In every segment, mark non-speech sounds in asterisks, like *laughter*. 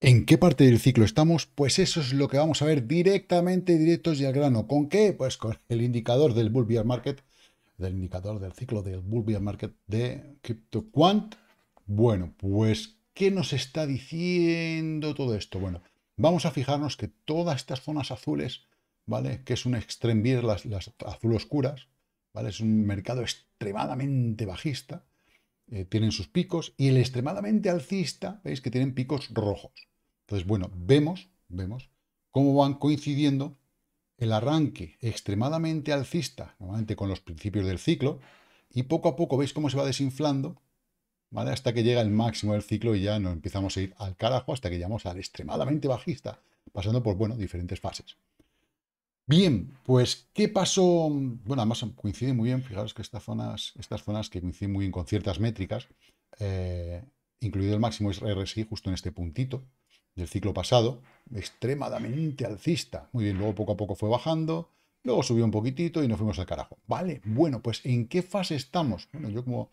¿En qué parte del ciclo estamos? Pues eso es lo que vamos a ver directamente, directos y al grano. ¿Con qué? Pues con el indicador del Bull Bear Market, del indicador del ciclo del Bull Bear Market de CryptoQuant. Bueno, pues, ¿qué nos está diciendo todo esto? Bueno, vamos a fijarnos que todas estas zonas azules, ¿vale? Que es un extreme las, las azul oscuras, ¿vale? Es un mercado extremadamente bajista. Eh, tienen sus picos, y el extremadamente alcista, veis que tienen picos rojos. Entonces, bueno, vemos, vemos cómo van coincidiendo el arranque extremadamente alcista, normalmente con los principios del ciclo, y poco a poco veis cómo se va desinflando, ¿vale? Hasta que llega el máximo del ciclo y ya nos empezamos a ir al carajo hasta que llegamos al extremadamente bajista, pasando por, bueno, diferentes fases. Bien, pues, ¿qué pasó? Bueno, además coincide muy bien, fijaros que estas zonas, estas zonas que coinciden muy bien con ciertas métricas, eh, incluido el máximo RSI justo en este puntito del ciclo pasado, extremadamente alcista. Muy bien, luego poco a poco fue bajando, luego subió un poquitito y nos fuimos al carajo. Vale, bueno, pues ¿en qué fase estamos? Bueno, yo como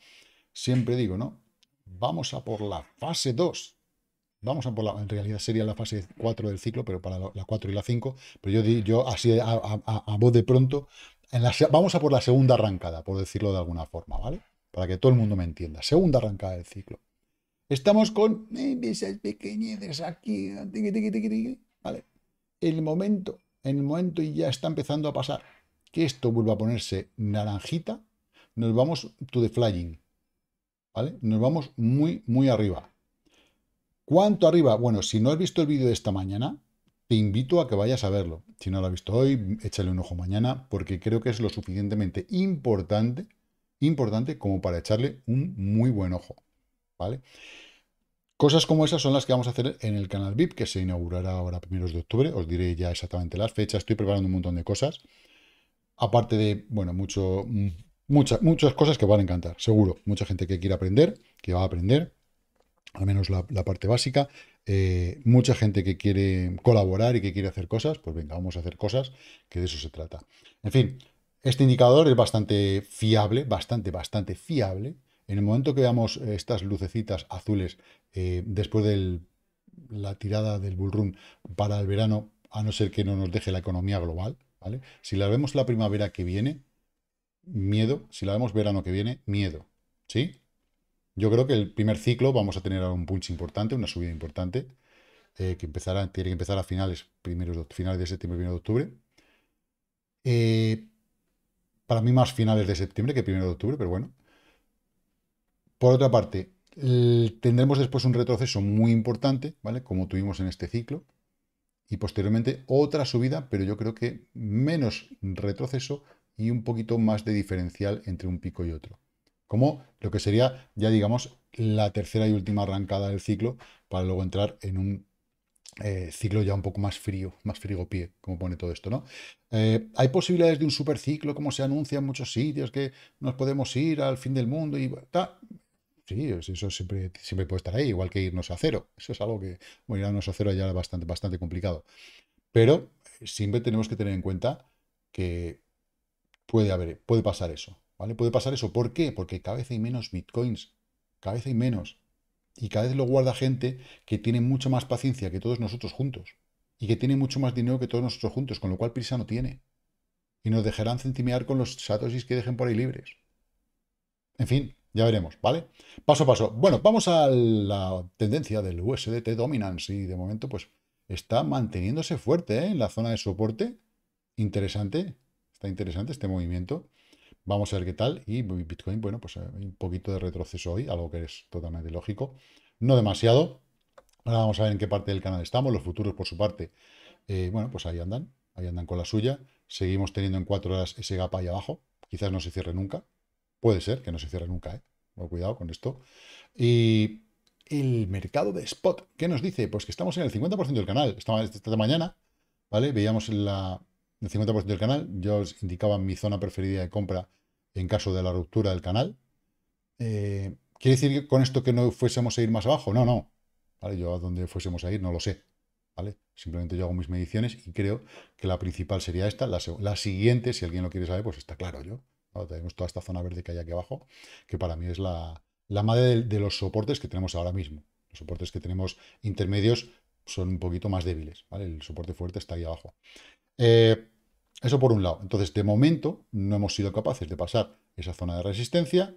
siempre digo, ¿no? Vamos a por la fase 2. Vamos a por la, en realidad sería la fase 4 del ciclo, pero para la 4 y la 5, pero yo, yo así a, a, voz de pronto, en vamos a por la segunda arrancada, por decirlo de alguna forma, ¿vale? Para que todo el mundo me entienda. Segunda arrancada del ciclo. Estamos con esas pequeñeces aquí, ¿vale? El momento, en el momento y ya está empezando a pasar que esto vuelva a ponerse naranjita, nos vamos to the flying, ¿vale? Nos vamos muy, muy arriba. ¿Cuánto arriba? Bueno, si no has visto el vídeo de esta mañana, te invito a que vayas a verlo. Si no lo has visto hoy, échale un ojo mañana, porque creo que es lo suficientemente importante, importante como para echarle un muy buen ojo. ¿Vale? Cosas como esas son las que vamos a hacer en el canal VIP, que se inaugurará ahora primeros de octubre. Os diré ya exactamente las fechas. Estoy preparando un montón de cosas. Aparte de, bueno, mucho, mm, muchas, muchas cosas que van a encantar, seguro. Mucha gente que quiere aprender, que va a aprender al menos la, parte básica. Eh, mucha gente que quiere colaborar y que quiere hacer cosas, pues venga, vamos a hacer cosas, que de eso se trata. En fin, este indicador es bastante fiable, bastante, bastante fiable. En el momento que veamos eh, estas lucecitas azules eh, después de la tirada del bullrun para el verano, a no ser que no nos deje la economía global, ¿vale? Si la vemos la primavera que viene, miedo. Si la vemos verano que viene, miedo. ¿Sí? Yo creo que el primer ciclo vamos a tener un punch importante, una subida importante, eh, que empezará, tiene que empezar a finales, primeros, finales de septiembre, primero de octubre. Eh, para mí más finales de septiembre que primero de octubre, pero bueno. Por otra parte, tendremos después un retroceso muy importante, ¿vale? Como tuvimos en este ciclo. Y posteriormente otra subida, pero yo creo que menos retroceso y un poquito más de diferencial entre un pico y otro como lo que sería ya digamos la tercera y última arrancada del ciclo para luego entrar en un eh, ciclo ya un poco más frío, más pie, como pone todo esto, ¿no? Eh, hay posibilidades de un superciclo, como se anuncia en muchos sitios, que nos podemos ir al fin del mundo y ta. Sí, eso siempre, puede estar ahí, igual que irnos a cero. Eso es algo que, irnos a cero ya es bastante, bastante complicado. Pero eh, siempre tenemos que tener en cuenta que puede haber, puede pasar eso. ¿Vale? Puede pasar eso. ¿Por qué? Porque cada vez hay menos bitcoins. Cada vez hay menos. Y cada vez lo guarda gente que tiene mucha más paciencia que todos nosotros juntos. Y que tiene mucho más dinero que todos nosotros juntos, con lo cual prisa no tiene. Y nos dejarán centimear con los satosis que dejen por ahí libres. En fin, ya veremos, ¿vale? Paso a paso. Bueno, vamos a la tendencia del USDT Dominance. Y de momento, pues, está manteniéndose fuerte ¿eh? en la zona de soporte. Interesante. Está interesante este movimiento. Vamos a ver qué tal. Y Bitcoin, bueno, pues hay eh, un poquito de retroceso hoy, algo que es totalmente lógico. No demasiado. Ahora vamos a ver en qué parte del canal estamos. Los futuros, por su parte, eh, bueno, pues ahí andan. Ahí andan con la suya. Seguimos teniendo en cuatro horas ese gap ahí abajo. Quizás no se cierre nunca. Puede ser que no se cierre nunca, ¿eh? cuidado con esto. Y el mercado de spot, ¿qué nos dice? Pues que estamos en el 50% del canal. Esta, mañana, ¿vale? Veíamos en la, el 50% del canal. Yo os indicaba mi zona preferida de compra en caso de la ruptura del canal. Eh, ¿Quiere decir con esto que no fuésemos a ir más abajo? No, no. ¿Vale? Yo a dónde fuésemos a ir no lo sé. ¿Vale? Simplemente yo hago mis mediciones y creo que la principal sería esta. La, siguiente, si alguien lo quiere saber, pues está claro yo. Tenemos toda esta zona verde que hay aquí abajo, que para mí es la, madre de, los soportes que tenemos ahora mismo. Los soportes que tenemos intermedios son un poquito más débiles. El soporte fuerte está ahí abajo. Eh, eso por un lado. Entonces, de momento, no hemos sido capaces de pasar esa zona de resistencia.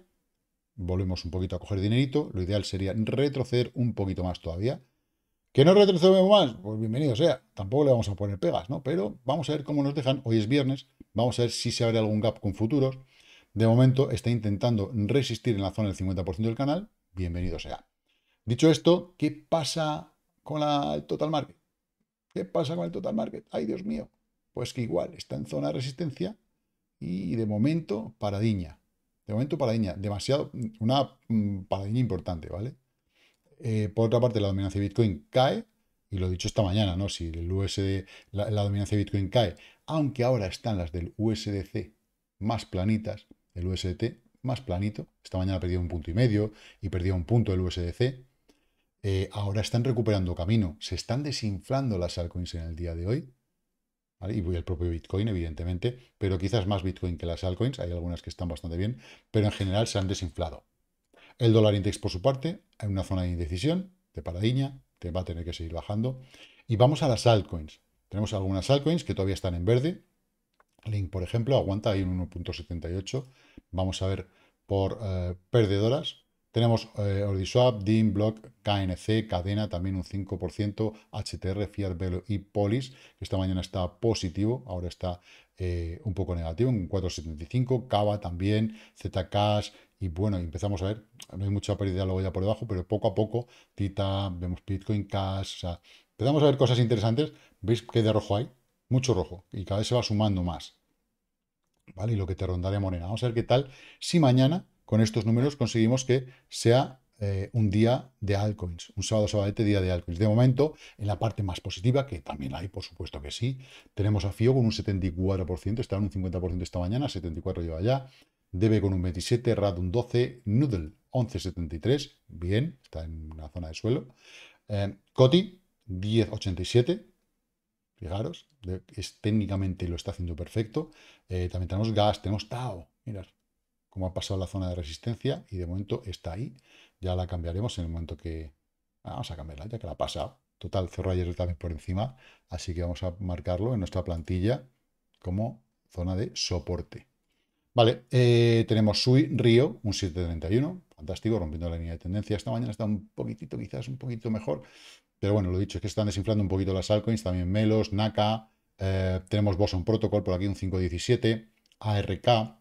Volvemos un poquito a coger dinerito. Lo ideal sería retroceder un poquito más todavía. ¿Que no retrocedemos más? Pues bienvenido sea. Tampoco le vamos a poner pegas, ¿no? Pero vamos a ver cómo nos dejan. Hoy es viernes. Vamos a ver si se abre algún gap con futuros. De momento está intentando resistir en la zona del 50% del canal. Bienvenido sea. Dicho esto, ¿qué pasa con el total market? ¿Qué pasa con el total market? ¡Ay, Dios mío! pues que igual está en zona de resistencia y de momento paradiña. De momento paradiña, demasiado, una mm, paradiña importante, ¿vale? Eh, por otra parte, la dominancia de Bitcoin cae, y lo he dicho esta mañana, ¿no? Si el USD, la, dominancia de Bitcoin cae, aunque ahora están las del USDC más planitas, el USDT más planito, esta mañana perdió un punto y medio y perdió un punto el USDC, eh, ahora están recuperando camino, se están desinflando las altcoins en el día de hoy, y voy el propio Bitcoin, evidentemente, pero quizás más Bitcoin que las altcoins, hay algunas que están bastante bien, pero en general se han desinflado. El dólar index, por su parte, hay una zona de indecisión, de paradiña, te va a tener que seguir bajando. Y vamos a las altcoins. Tenemos algunas altcoins que todavía están en verde. Link, por ejemplo, aguanta ahí un 1.78. Vamos a ver por eh, perdedoras. Tenemos Ordiswap, eh, DIM, Block, KNC, Cadena, también un 5%, HTR, Fiat Velo y Polis, que esta mañana está positivo, ahora está eh, un poco negativo, un 4,75, Cava también, Zcash, y bueno, empezamos a ver, no hay mucha pérdida luego ya por debajo, pero poco a poco, Tita, vemos Bitcoin Cash, empezamos a ver cosas interesantes, veis qué de rojo hay, mucho rojo, y cada vez se va sumando más, ¿vale? Y lo que te rondaré Morena, vamos a ver qué tal, si mañana con estos números conseguimos que sea eh, un día de altcoins, un sábado este día de altcoins. De momento, en la parte más positiva, que también hay, por supuesto que sí, tenemos a FIO con un 74%, está en un 50% esta mañana, 74% lleva ya, debe con un 27%, RAD un 12%, Noodle 11,73, bien, está en una zona de suelo, eh, Coti 10,87, fijaros, es, técnicamente lo está haciendo perfecto, eh, también tenemos gas, tenemos Tao, mirad, como ha pasado la zona de resistencia y de momento está ahí. Ya la cambiaremos en el momento que... Ah, vamos a cambiarla ya que la ha pasado. Total, cerró ayer también por encima, así que vamos a marcarlo en nuestra plantilla como zona de soporte. Vale, eh, tenemos Sui Río, un 731, fantástico, rompiendo la línea de tendencia. Esta mañana está un poquitito, quizás un poquito mejor, pero bueno, lo dicho, es que están desinflando un poquito las altcoins, también Melos, Naka, eh, tenemos Boson Protocol, por aquí un 517, ARK,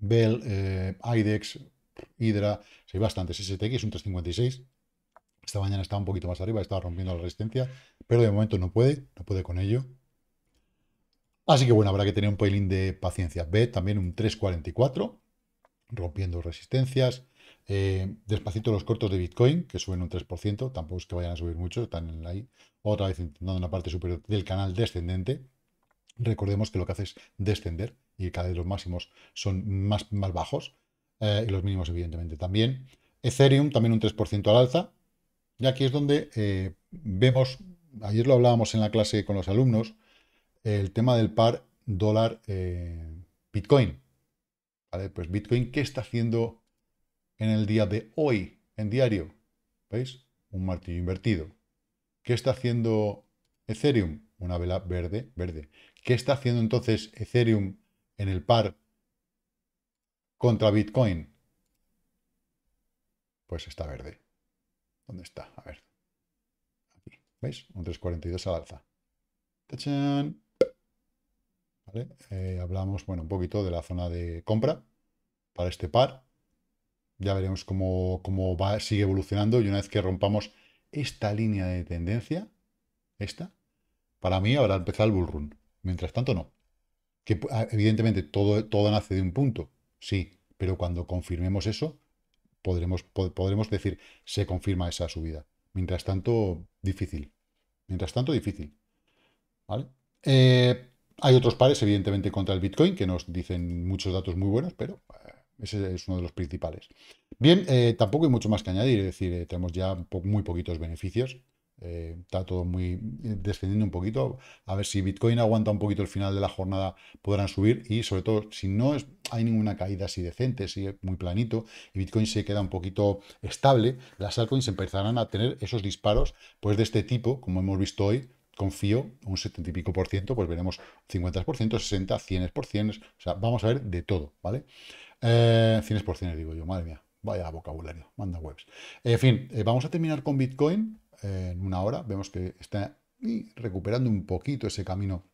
Bell, eh, IDEX, Hydra, hay bastantes. STX, un 356. Esta mañana estaba un poquito más arriba, estaba rompiendo la resistencia, pero de momento no puede, no puede con ello. Así que bueno, habrá que tener un pelín de paciencia. B también un 344, rompiendo resistencias. Eh, despacito los cortos de Bitcoin, que suben un 3%, tampoco es que vayan a subir mucho, están ahí. Otra vez intentando una parte superior del canal descendente, Recordemos que lo que hace es descender y cada vez los máximos son más, bajos eh, y los mínimos evidentemente también. Ethereum también un 3% al alza. Y aquí es donde eh, vemos, ayer lo hablábamos en la clase con los alumnos, el tema del par dólar eh, Bitcoin. ¿Vale? Pues Bitcoin, ¿qué está haciendo en el día de hoy, en diario? ¿Veis? Un martillo invertido. ¿Qué está haciendo Ethereum? Una vela verde, verde. ¿Qué está haciendo entonces Ethereum en el par contra Bitcoin? Pues está verde. ¿Dónde está? A ver. Aquí. ¿Veis? Un 3.42 al alza. ¡Tachán! Eh, hablamos, bueno, un poquito de la zona de compra para este par. Ya veremos cómo, va, sigue evolucionando. Y una vez que rompamos esta línea de tendencia, esta, para mí habrá empezado el bull Mientras tanto, no. Que ah, evidentemente todo, todo nace de un punto, sí, pero cuando confirmemos eso, podremos, podremos decir, se confirma esa subida. Mientras tanto, difícil. Mientras tanto, difícil. Eh, hay otros pares, evidentemente, contra el Bitcoin, que nos dicen muchos datos muy buenos, pero eh, ese es uno de los principales. Bien, eh, tampoco hay mucho más que añadir, es decir, tenemos ya muy poquitos beneficios. Eh, está todo muy eh, descendiendo un poquito. A ver si Bitcoin aguanta un poquito el final de la jornada, podrán subir y sobre todo si no hay ninguna caída así decente, si muy planito y Bitcoin se queda un poquito estable, las altcoins empezarán a tener esos disparos pues de este tipo, como hemos visto hoy, confío un 70 y pico por ciento, pues veremos 50 por ciento, 60, 100 por ciento o sea, vamos a ver de todo, ¿vale? Eh, 100 por ciento digo yo, madre mía, vaya vocabulario, manda webs. En fin, eh, vamos a terminar con Bitcoin en una hora. Vemos que está recuperando un poquito ese camino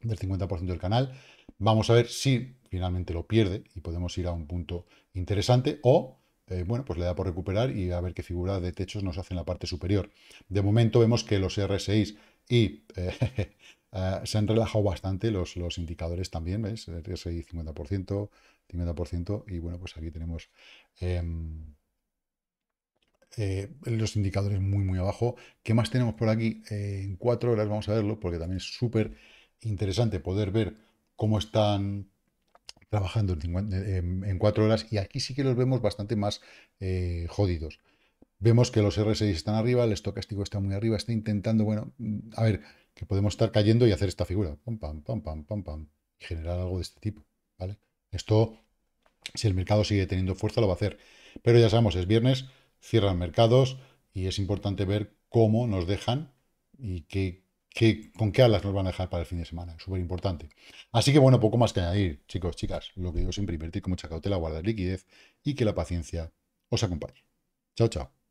del 50% del canal. Vamos a ver si finalmente lo pierde y podemos ir a un punto interesante o, eh, bueno, pues le da por recuperar y a ver qué figura de techos nos hace en la parte superior. De momento vemos que los R6 y eh, *laughs* eh, se han relajado bastante los, los indicadores también, ¿ves? R6 50%, 50% y bueno, pues aquí tenemos... Em, eh, los indicadores muy, muy abajo. ¿Qué más tenemos por aquí? Eh, en cuatro horas vamos a verlo, porque también es súper interesante poder ver cómo están trabajando en, eh, cuatro horas. Y aquí sí que los vemos bastante más jodidos. Vemos que los r están arriba, el estocástico está muy arriba, está intentando, bueno, mm, a ver, que podemos estar cayendo y hacer esta figura. Pam, pam, pam, pam, pam, Y generar algo de este tipo, ¿vale? Esto, si el mercado sigue teniendo fuerza, lo va a hacer. Pero ya sabemos, es viernes, cierran mercados y es importante ver cómo nos dejan y qué, con qué alas nos van a dejar para el fin de semana. Es Súper importante. Así que bueno, poco más que añadir, chicos, chicas. Lo que digo siempre, invertir con mucha cautela, guardar liquidez y que la paciencia os acompañe. Chao, chao.